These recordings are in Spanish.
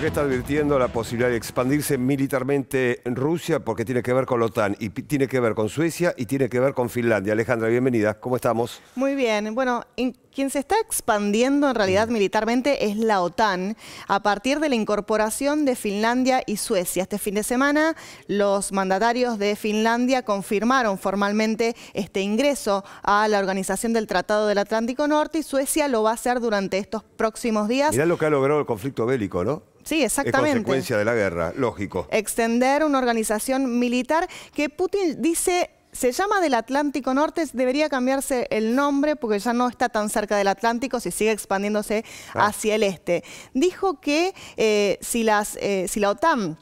qué está advirtiendo la posibilidad de expandirse militarmente Rusia porque tiene que ver con la OTAN, y tiene que ver con Suecia y tiene que ver con Finlandia. Alejandra, bienvenida. ¿Cómo estamos? Muy bien. Bueno, quien se está expandiendo en realidad mm. militarmente es la OTAN a partir de la incorporación de Finlandia y Suecia. Este fin de semana los mandatarios de Finlandia confirmaron formalmente este ingreso a la Organización del Tratado del Atlántico Norte y Suecia lo va a hacer durante estos próximos días. Mirá lo que ha logrado el conflicto bélico, ¿no? Sí, exactamente. Es consecuencia de la guerra, lógico. Extender una organización militar que Putin dice se llama del Atlántico Norte, debería cambiarse el nombre porque ya no está tan cerca del Atlántico, si sigue expandiéndose ah. hacia el este. Dijo que eh, si, las, eh, si la OTAN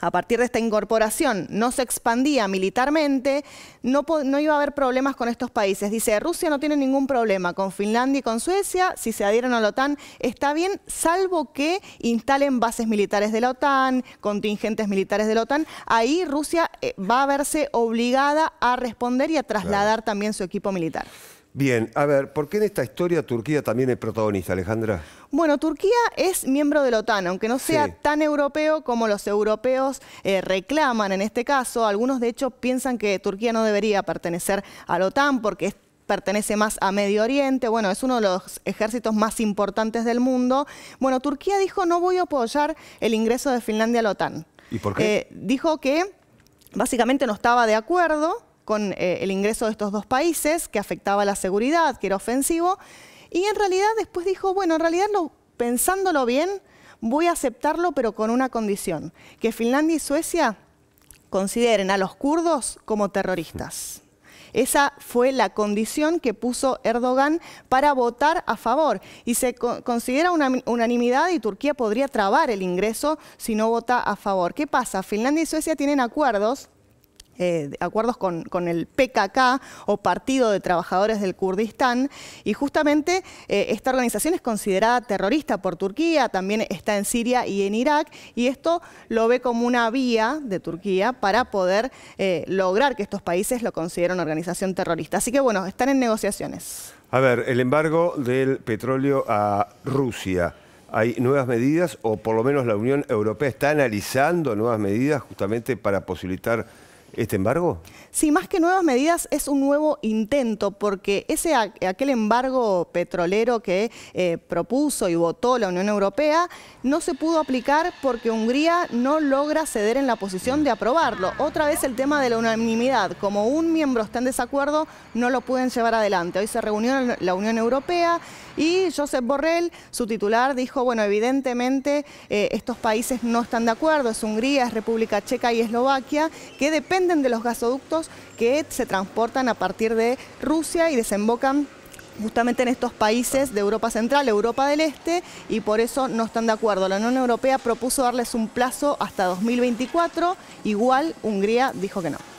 a partir de esta incorporación no se expandía militarmente, no, iba a haber problemas con estos países. Dice, Rusia no tiene ningún problema con Finlandia y con Suecia, si se adhieren a la OTAN está bien, salvo que instalen bases militares de la OTAN, contingentes militares de la OTAN. Ahí Rusia eh, va a verse obligada a responder y a trasladar también su equipo militar. Bien, a ver, ¿por qué en esta historia Turquía también es protagonista, Alejandra? Bueno, Turquía es miembro de la OTAN, aunque no sea tan europeo como los europeos eh, reclaman en este caso. Algunos, de hecho, piensan que Turquía no debería pertenecer a la OTAN porque pertenece más a Medio Oriente, bueno, es uno de los ejércitos más importantes del mundo. Bueno, Turquía dijo no voy a apoyar el ingreso de Finlandia a la OTAN. ¿Y por qué? Eh, dijo que básicamente no estaba de acuerdo con eh, el ingreso de estos dos países, que afectaba la seguridad, que era ofensivo. Y en realidad después dijo, bueno, en realidad pensándolo bien, voy a aceptarlo, pero con una condición, que Finlandia y Suecia consideren a los kurdos como terroristas. Esa fue la condición que puso Erdogan para votar a favor. Y se considera una unanimidad y Turquía podría trabar el ingreso si no vota a favor. ¿Qué pasa? Finlandia y Suecia tienen acuerdos eh, acuerdos con, el PKK o Partido de Trabajadores del Kurdistán y justamente eh, esta organización es considerada terrorista por Turquía, también está en Siria y en Irak y esto lo ve como una vía de Turquía para poder eh, lograr que estos países lo consideren organización terrorista. Así que bueno, están en negociaciones. A ver, el embargo del petróleo a Rusia. ¿Hay nuevas medidas o por lo menos la Unión Europea está analizando nuevas medidas justamente para posibilitar este embargo? Sí, más que nuevas medidas es un nuevo intento porque ese aquel embargo petrolero que eh, propuso y votó la Unión Europea no se pudo aplicar porque Hungría no logra ceder en la posición de aprobarlo. Otra vez el tema de la unanimidad, como un miembro está en desacuerdo, no lo pueden llevar adelante. Hoy se reunió la Unión Europea y Josep Borrell, su titular, dijo, bueno, evidentemente eh, estos países no están de acuerdo, es Hungría, es República Checa y Eslovaquia, que depende dependen de los gasoductos que se transportan a partir de Rusia y desembocan justamente en estos países de Europa Central, Europa del Este, y por eso no están de acuerdo. La Unión Europea propuso darles un plazo hasta 2024, igual Hungría dijo que no.